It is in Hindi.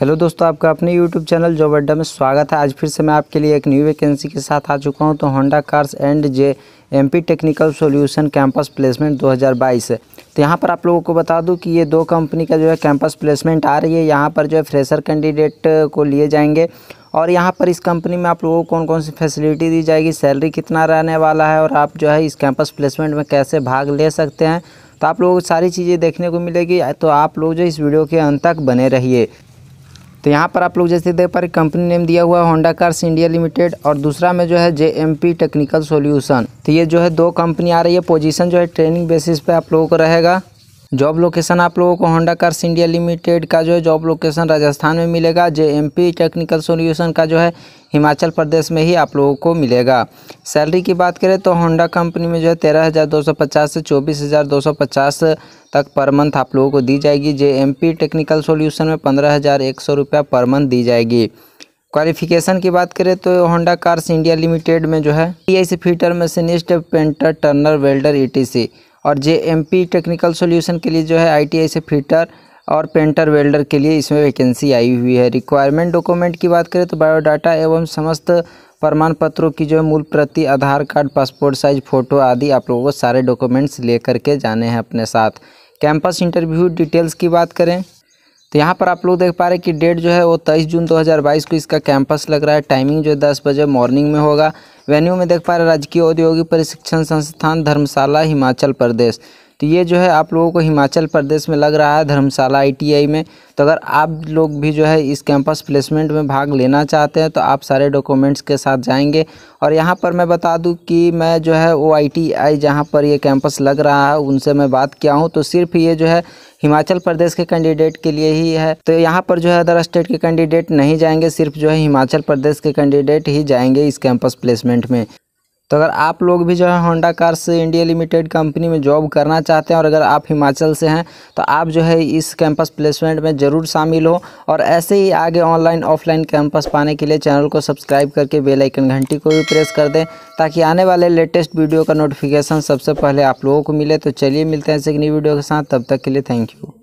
हेलो दोस्तों आपका अपने यूट्यूब चैनल जॉब अड्डा में स्वागत है आज फिर से मैं आपके लिए एक न्यू वैकेंसी के साथ आ चुका हूं तो Honda cars and J MP technical solution campus placement 2022 तो यहां पर आप लोगों को बता दूं कि ये दो कंपनी का जो है कैंपस प्लेसमेंट आ रही है यहाँ पर जो है फ्रेशर कैंडिडेट को लिए जाएंगे और यहाँ पर इस कंपनी में आप लोगों को कौन कौन सी फैसिलिटी दी जाएगी सैलरी कितना रहने वाला है और आप जो है इस कैंपस प्लेसमेंट में कैसे भाग ले सकते हैं तो आप लोगों को सारी चीज़ें देखने को मिलेगी तो आप लोग जो इस वीडियो के अंत तक बने रहिए तो यहाँ पर आप लोग जैसे देख पा रहे कंपनी नेम दिया हुआ है होंडा कार्स इंडिया लिमिटेड और दूसरा में जो है पी टेक्निकल सॉल्यूशन तो ये जो है दो कंपनी आ रही है पोजीशन जो है ट्रेनिंग बेसिस पे आप लोगों को रहेगा जॉब लोकेशन आप लोगों को होंडा कार्स इंडिया लिमिटेड का जो है जॉब लोकेशन राजस्थान में मिलेगा पी टेक्निकल सोल्यूशन का जो है हिमाचल प्रदेश में ही आप लोगों को मिलेगा सैलरी की बात करें तो होंडा कंपनी में जो है तेरह हज़ार दो सौ पचास से चौबीस हज़ार दो सौ पचास तक पर मंथ आप लोगों को दी जाएगी पी टेक्निकल सोल्यूशन में पंद्रह हज़ार एक सौ रुपया पर मंथ दी जाएगी क्वालिफिकेशन की बात करें तो होंडा कार्स इंडिया लिमिटेड में जो है T I C fitter machinist painter turner welder E T C और जे टेक्निकल सॉल्यूशन के लिए जो है आई से फिटर और पेंटर वेल्डर के लिए इसमें वैकेंसी आई हुई है रिक्वायरमेंट डॉक्यूमेंट की बात करें तो बायोडाटा एवं समस्त प्रमाण पत्रों की जो है मूल प्रति Aadhaar card passport size photo आदि आप लोगों को सारे डॉक्यूमेंट्स ले करके जाने हैं अपने साथ कैंपस इंटरव्यू डिटेल्स की बात करें तो यहाँ पर आप लोग देख पा रहे हैं कि डेट जो है वो 23 जून 2022 को इसका कैंपस लग रहा है टाइमिंग जो है दस बजे मॉर्निंग में होगा वेन्यू में देख पा रहे राजकीय औद्योगिक प्रशिक्षण संस्थान धर्मशाला हिमाचल प्रदेश तो ये जो है आप लोगों को हिमाचल प्रदेश में लग रहा है धर्मशाला आईटीआई में तो अगर आप लोग भी जो है इस कैंपस प्लेसमेंट में भाग लेना चाहते हैं तो आप सारे डॉक्यूमेंट्स के साथ जाएंगे और यहाँ पर मैं बता दूँ कि मैं जो है वो आई टी आई जहाँ पर ये कैंपस लग रहा है उनसे मैं बात किया हूँ तो सिर्फ ये जो है हिमाचल प्रदेश के कैंडिडेट के लिए ही है तो यहाँ पर जो है अदर स्टेट के कैंडिडेट नहीं जाएंगे सिर्फ जो है हिमाचल प्रदेश के कैंडिडेट ही जाएंगे इस कैंपस प्लेसमेंट में तो अगर आप लोग भी जो है Honda cars India limited company में जॉब करना चाहते हैं और अगर आप हिमाचल से हैं तो आप जो है इस कैंपस प्लेसमेंट में ज़रूर शामिल हो और ऐसे ही आगे ऑनलाइन ऑफलाइन कैंपस पाने के लिए चैनल को सब्सक्राइब करके बेल आइकन घंटी को भी प्रेस कर दें ताकि आने वाले लेटेस्ट वीडियो का नोटिफिकेशन सबसे पहले आप लोगों को मिले तो चलिए मिलते हैं ऐसे नई वीडियो के साथ तब तक के लिए थैंक यू